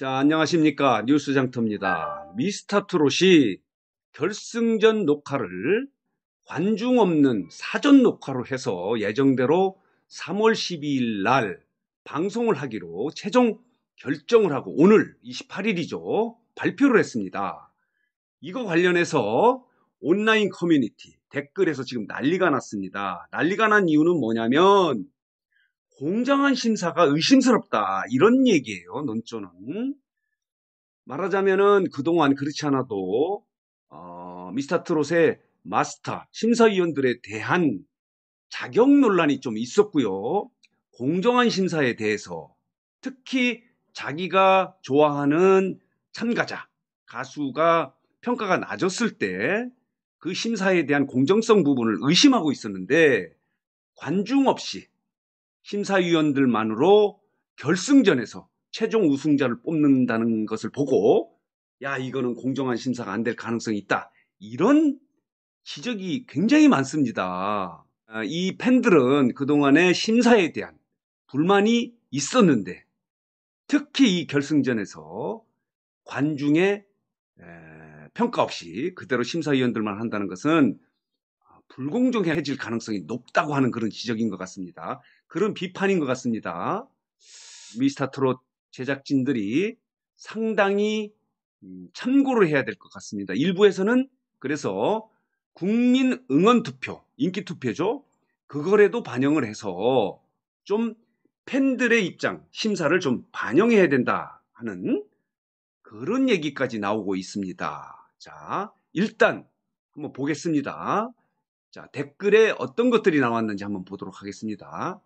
자, 안녕하십니까. 뉴스 장터입니다. 미스터 트롯이 결승전 녹화를 관중 없는 사전 녹화로 해서 예정대로 3월 12일 날 방송을 하기로 최종 결정을 하고 오늘 28일이죠. 발표를 했습니다. 이거 관련해서 온라인 커뮤니티 댓글에서 지금 난리가 났습니다. 난리가 난 이유는 뭐냐면 공정한 심사가 의심스럽다. 이런 얘기예요. 논조는. 말하자면은 그동안 그렇지 않아도 어, 미스터 트롯의 마스터 심사위원들에 대한 자격 논란이 좀 있었고요. 공정한 심사에 대해서 특히 자기가 좋아하는 참가자 가수가 평가가 낮았을 때 그 심사에 대한 공정성 부분을 의심하고 있었는데 관중 없이 심사위원들만으로 결승전에서 최종 우승자를 뽑는다는 것을 보고 야 이거는 공정한 심사가 안 될 가능성이 있다 이런 지적이 굉장히 많습니다. 아, 이 팬들은 그동안의 심사에 대한 불만이 있었는데 특히 이 결승전에서 관중의 평가 없이 그대로 심사위원들만 한다는 것은 불공정해질 가능성이 높다고 하는 그런 지적인 것 같습니다. 그런 비판인 것 같습니다. 미스터 트롯 제작진들이 상당히 음, 참고를 해야 될 것 같습니다. 일부에서는 그래서 국민 응원 투표, 인기 투표죠. 그거라도 반영을 해서 좀 팬들의 입장, 심사를 좀 반영해야 된다 하는 그런 얘기까지 나오고 있습니다. 자, 일단 한번 보겠습니다. 자, 댓글에 어떤 것들이 나왔는지 한번 보도록 하겠습니다.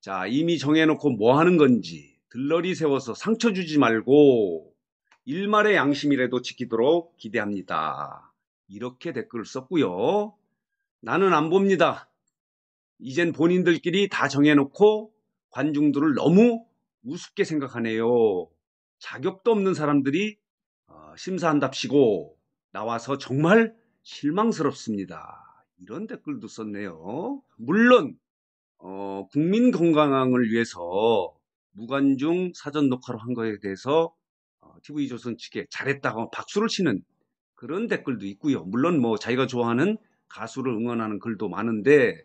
자, 이미 정해놓고 뭐 하는 건지 들러리 세워서 상처 주지 말고 일말의 양심이라도 지키도록 기대합니다. 이렇게 댓글을 썼고요. 나는 안 봅니다. 이젠 본인들끼리 다 정해놓고 관중들을 너무 우습게 생각하네요. 자격도 없는 사람들이 어, 심사한답시고 나와서 정말 실망스럽습니다. 이런 댓글도 썼네요. 물론 어, 국민 건강을 위해서 무관중 사전 녹화로 한것에 대해서 어, TV조선 측에 잘했다고 박수를 치는 그런 댓글도 있고요. 물론 뭐 자기가 좋아하는 가수를 응원하는 글도 많은데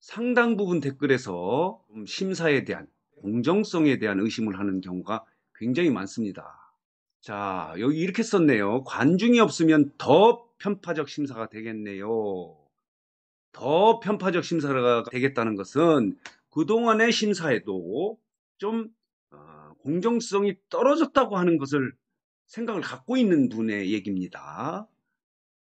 상당 부분 댓글에서 심사에 대한 공정성에 대한 의심을 하는 경우가 굉장히 많습니다. 자, 여기 이렇게 썼네요. 관중이 없으면 더 편파적 심사가 되겠네요. 더 편파적 심사가 되겠다는 것은 그동안의 심사에도 좀 어, 공정성이 떨어졌다고 하는 것을 생각을 갖고 있는 분의 얘기입니다.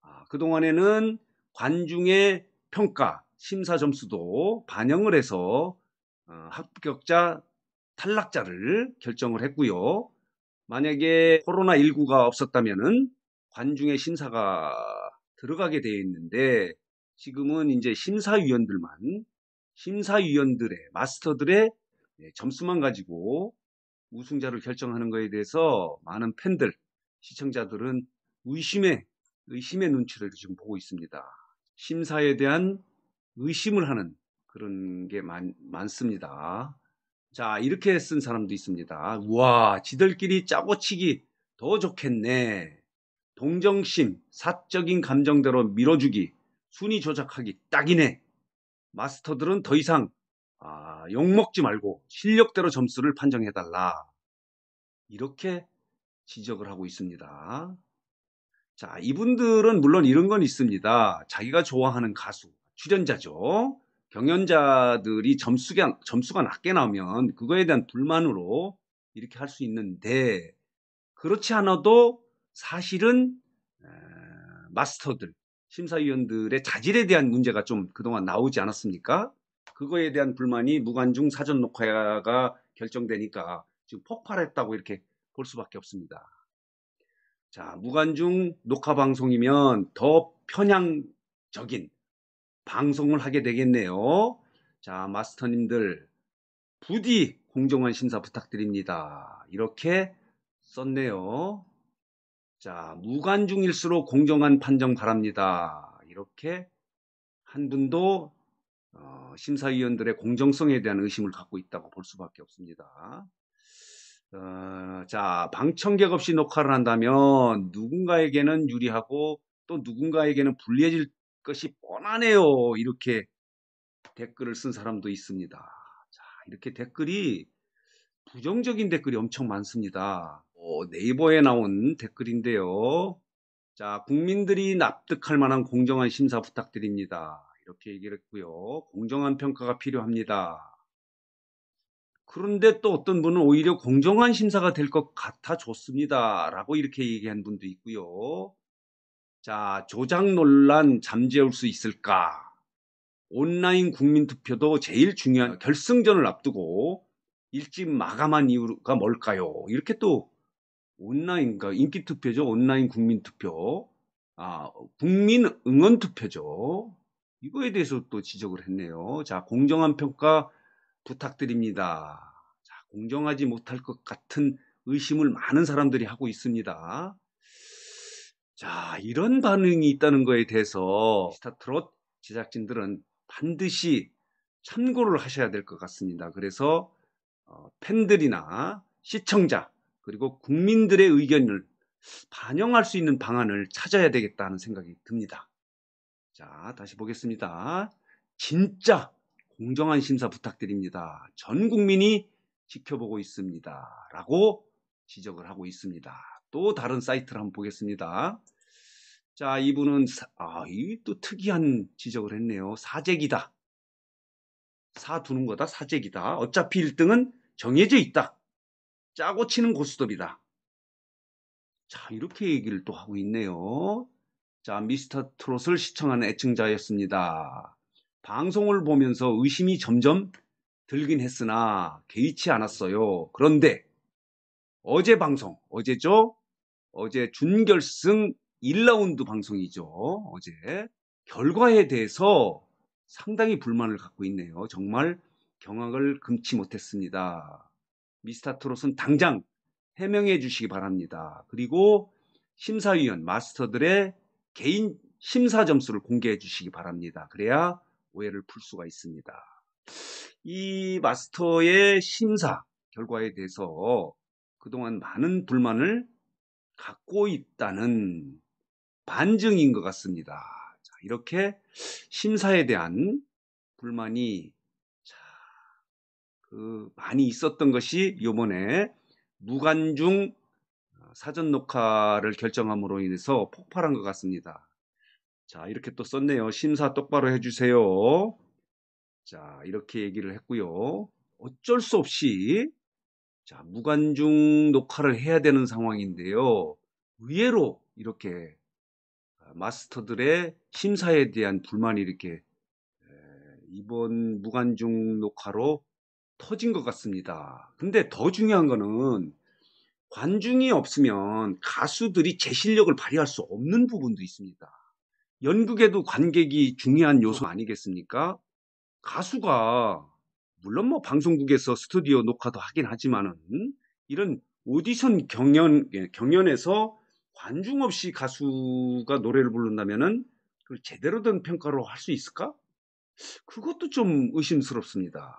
아, 그동안에는 관중의 평가, 심사 점수도 반영을 해서 어, 합격자 탈락자를 결정을 했고요. 만약에 코로나19가 없었다면 관중의 심사가 들어가게 되어 있는데 지금은 이제 심사위원들만 심사위원들의 마스터들의 예, 점수만 가지고 우승자를 결정하는 것에 대해서 많은 팬들 시청자들은 의심의 의심의 눈치를 지금 보고 있습니다. 심사에 대한 의심을 하는 그런 게 많, 많습니다. 자, 이렇게 쓴 사람도 있습니다. 우와, 지들끼리 짜고치기 더 좋겠네. 동정심, 사적인 감정대로 밀어주기, 순위 조작하기 딱이네. 마스터들은 더 이상 아, 욕먹지 말고 실력대로 점수를 판정해달라. 이렇게 지적을 하고 있습니다. 자, 이분들은 물론 이런 건 있습니다. 자기가 좋아하는 가수, 출연자죠. 경연자들이 점수가, 점수가 낮게 나오면 그거에 대한 불만으로 이렇게 할 수 있는데 그렇지 않아도 사실은 마스터들, 심사위원들의 자질에 대한 문제가 좀 그동안 나오지 않았습니까? 그거에 대한 불만이 무관중 사전 녹화가 결정되니까 지금 폭발했다고 이렇게 볼 수밖에 없습니다. 자, 무관중 녹화 방송이면 더 편향적인 방송을 하게 되겠네요. 자, 마스터님들 부디 공정한 심사 부탁드립니다. 이렇게 썼네요. 자, 무관중일수록 공정한 판정 바랍니다. 이렇게 한 분도 어, 심사위원들의 공정성에 대한 의심을 갖고 있다고 볼 수밖에 없습니다. 어, 자, 방청객 없이 녹화를 한다면 누군가에게는 유리하고 또 누군가에게는 불리해질 것이 뻔하네요. 이렇게 댓글을 쓴 사람도 있습니다. 자, 이렇게 댓글이 부정적인 댓글이 엄청 많습니다. 어, 네이버에 나온 댓글인데요. 자, 국민들이 납득할 만한 공정한 심사 부탁드립니다. 이렇게 얘기를 했고요. 공정한 평가가 필요합니다. 그런데 또 어떤 분은 오히려 공정한 심사가 될 것 같아 좋습니다. 라고 이렇게 얘기한 분도 있고요. 자, 조작 논란 잠재울 수 있을까? 온라인 국민투표도 제일 중요한 아, 결승전을 앞두고 일찍 마감한 이유가 뭘까요? 이렇게 또 온라인, 그러니까 인기 투표죠. 온라인 국민 투표. 아, 국민 응원 투표죠. 이거에 대해서 또 지적을 했네요. 자, 공정한 평가 부탁드립니다. 자, 공정하지 못할 것 같은 의심을 많은 사람들이 하고 있습니다. 자, 이런 반응이 있다는 거에 대해서 스타트롯 제작진들은 반드시 참고를 하셔야 될 것 같습니다. 그래서 어, 팬들이나 시청자 그리고 국민들의 의견을 반영할 수 있는 방안을 찾아야 되겠다는 생각이 듭니다. 자, 다시 보겠습니다. 진짜 공정한 심사 부탁드립니다. 전 국민이 지켜보고 있습니다. 라고 지적을 하고 있습니다. 또 다른 사이트를 한번 보겠습니다. 자, 이분은 아, 이또 특이한 지적을 했네요. 사재기다. 사 두는 거다. 사재기다. 어차피 1등은 정해져 있다. 짜고 치는 고스톱이다. 자, 이렇게 얘기를 또 하고 있네요. 자, 미스터 트롯을 시청하는 애청자였습니다. 방송을 보면서 의심이 점점 들긴 했으나 개의치 않았어요. 그런데 어제 방송, 어제죠? 어제 준결승 1라운드 방송이죠. 어제. 결과에 대해서 상당히 불만을 갖고 있네요. 정말 경악을 금치 못했습니다. 미스터 트롯은 당장 해명해 주시기 바랍니다. 그리고 심사위원 마스터들의 개인 심사 점수를 공개해 주시기 바랍니다. 그래야 오해를 풀 수가 있습니다. 이 마스터의 심사 결과에 대해서 그동안 많은 불만을 갖고 있다는 반증인 것 같습니다. 자, 이렇게 심사에 대한 불만이 자, 그 많이 있었던 것이 요번에 무관중 어, 사전 녹화를 결정함으로 인해서 폭발한 것 같습니다. 자, 이렇게 또 썼네요. 심사 똑바로 해주세요. 자, 이렇게 얘기를 했고요. 어쩔 수 없이 자, 무관중 녹화를 해야 되는 상황인데요. 의외로 이렇게 아, 마스터들의 심사에 대한 불만이 이렇게 이번 무관중 녹화로 터진 것 같습니다. 근데 더 중요한 거는 관중이 없으면 가수들이 제 실력을 발휘할 수 없는 부분도 있습니다. 연극에도 관객이 중요한 요소 아니겠습니까? 가수가 물론 뭐 방송국에서 스튜디오 녹화도 하긴 하지만은 이런 오디션 경연 예, 경연에서 관중 없이 가수가 노래를 부른다면은 그걸 제대로 된 평가로 할 수 있을까? 그것도 좀 의심스럽습니다.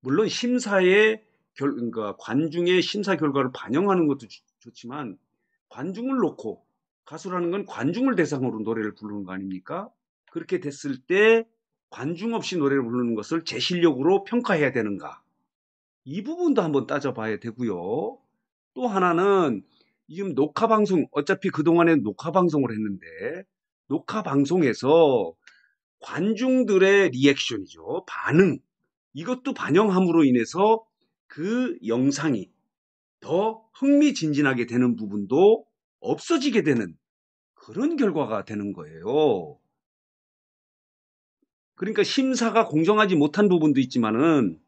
물론 심사의 결, 그러니까 관중의 심사 결과를 반영하는 것도 좋지만 관중을 놓고 가수라는 건 관중을 대상으로 노래를 부르는 거 아닙니까? 그렇게 됐을 때 관중 없이 노래를 부르는 것을 제 실력으로 평가해야 되는가? 이 부분도 한번 따져봐야 되고요. 또 하나는 지금 녹화 방송 어차피 그동안에 녹화 방송을 했는데 녹화 방송에서 관중들의 리액션이죠. 반응. 이것도 반영함으로 인해서 그 영상이 더 흥미진진하게 되는 부분도 없어지게 되는 그런 결과가 되는 거예요. 그러니까 심사가 공정하지 못한 부분도 있지만은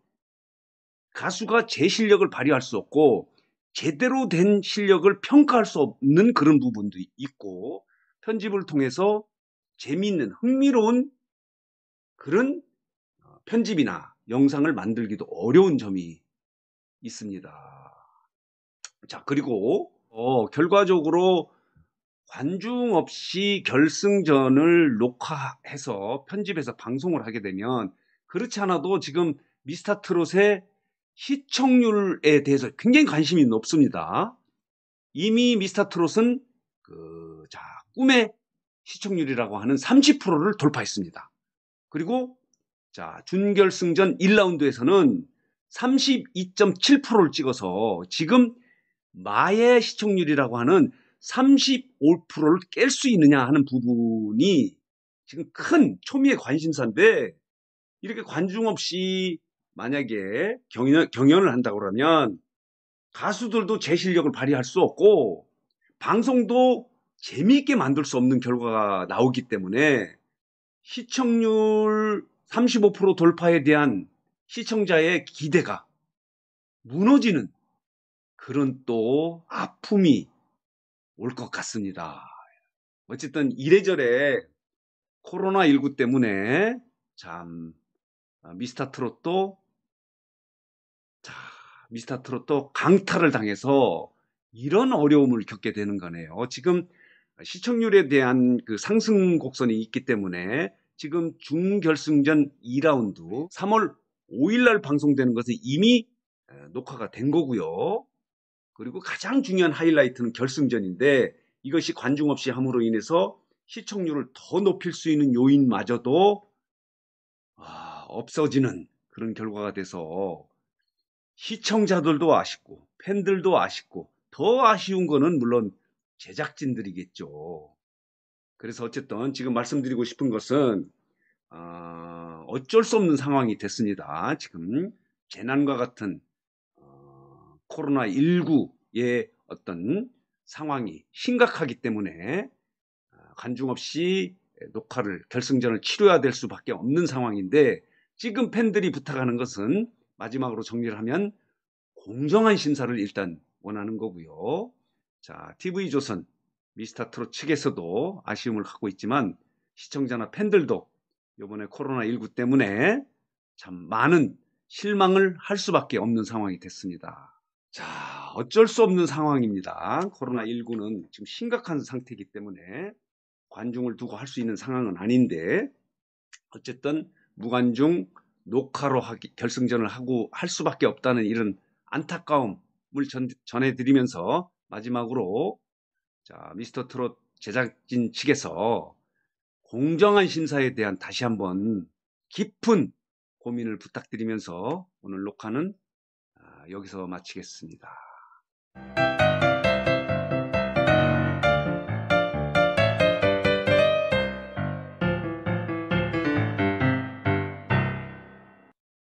가수가 제 실력을 발휘할 수 없고 제대로 된 실력을 평가할 수 없는 그런 부분도 있고 편집을 통해서 재미있는 흥미로운 그런 어, 편집이나 영상을 만들기도 어려운 점이 있습니다. 자 그리고 어, 결과적으로 관중 없이 결승전을 녹화해서 편집해서 방송을 하게 되면 그렇지 않아도 지금 미스터 트롯의 시청률에 대해서 굉장히 관심이 높습니다. 이미 미스터 트롯은 그, 자, 꿈의 시청률이라고 하는 30%를 돌파했습니다. 그리고 자, 준결승전 1라운드에서는 32.7%를 찍어서 지금 마의 시청률이라고 하는 35%를 깰 수 있느냐 하는 부분이 지금 큰 초미의 관심사인데 이렇게 관중 없이 만약에 경연, 경연을 한다고 그러면 가수들도 제 실력을 발휘할 수 없고 방송도 재미있게 만들 수 없는 결과가 나오기 때문에 시청률 35% 돌파에 대한 시청자의 기대가 무너지는 그런 또 아픔이 올것 같습니다. 어쨌든 이래저래 코로나19 때문에 참 아, 미스터 트롯도 자, 미스터 트롯도 강타를 당해서 이런 어려움을 겪게 되는 거네요. 지금 시청률에 대한 그 상승 곡선이 있기 때문에 지금 중결승전 2라운드 3월 5일날 방송되는 것은 이미 녹화가 된 거고요. 그리고 가장 중요한 하이라이트는 결승전인데 이것이 관중 없이 함으로 인해서 시청률을 더 높일 수 있는 요인마저도 아, 없어지는 그런 결과가 돼서 시청자들도 아쉽고 팬들도 아쉽고 더 아쉬운 거는 물론 제작진들이겠죠. 그래서 어쨌든 지금 말씀드리고 싶은 것은 어, 어쩔 수 없는 상황이 됐습니다. 지금 재난과 같은 코로나19의 어떤 상황이 심각하기 때문에 간중 아, 없이 녹화를 결승전을 치러야 될 수밖에 없는 상황인데 지금 팬들이 부탁하는 것은 마지막으로 정리를 하면 공정한 심사를 일단 원하는 거고요. 자, TV조선 미스터트롯 측에서도 아쉬움을 갖고 있지만 시청자나 팬들도 이번에 코로나19 때문에 참 많은 실망을 할 수밖에 없는 상황이 됐습니다. 자, 어쩔 수 없는 상황입니다. 코로나19는 지금 심각한 상태이기 때문에 관중을 두고 할 수 있는 상황은 아닌데 어쨌든 무관중 녹화로 하기, 결승전을 하고 할 수밖에 없다는 이런 안타까움을 전, 전해드리면서 마지막으로 자 미스터 트롯 제작진 측에서 공정한 심사에 대한 다시 한번 깊은 고민을 부탁드리면서 오늘 녹화는 여기서 마치겠습니다.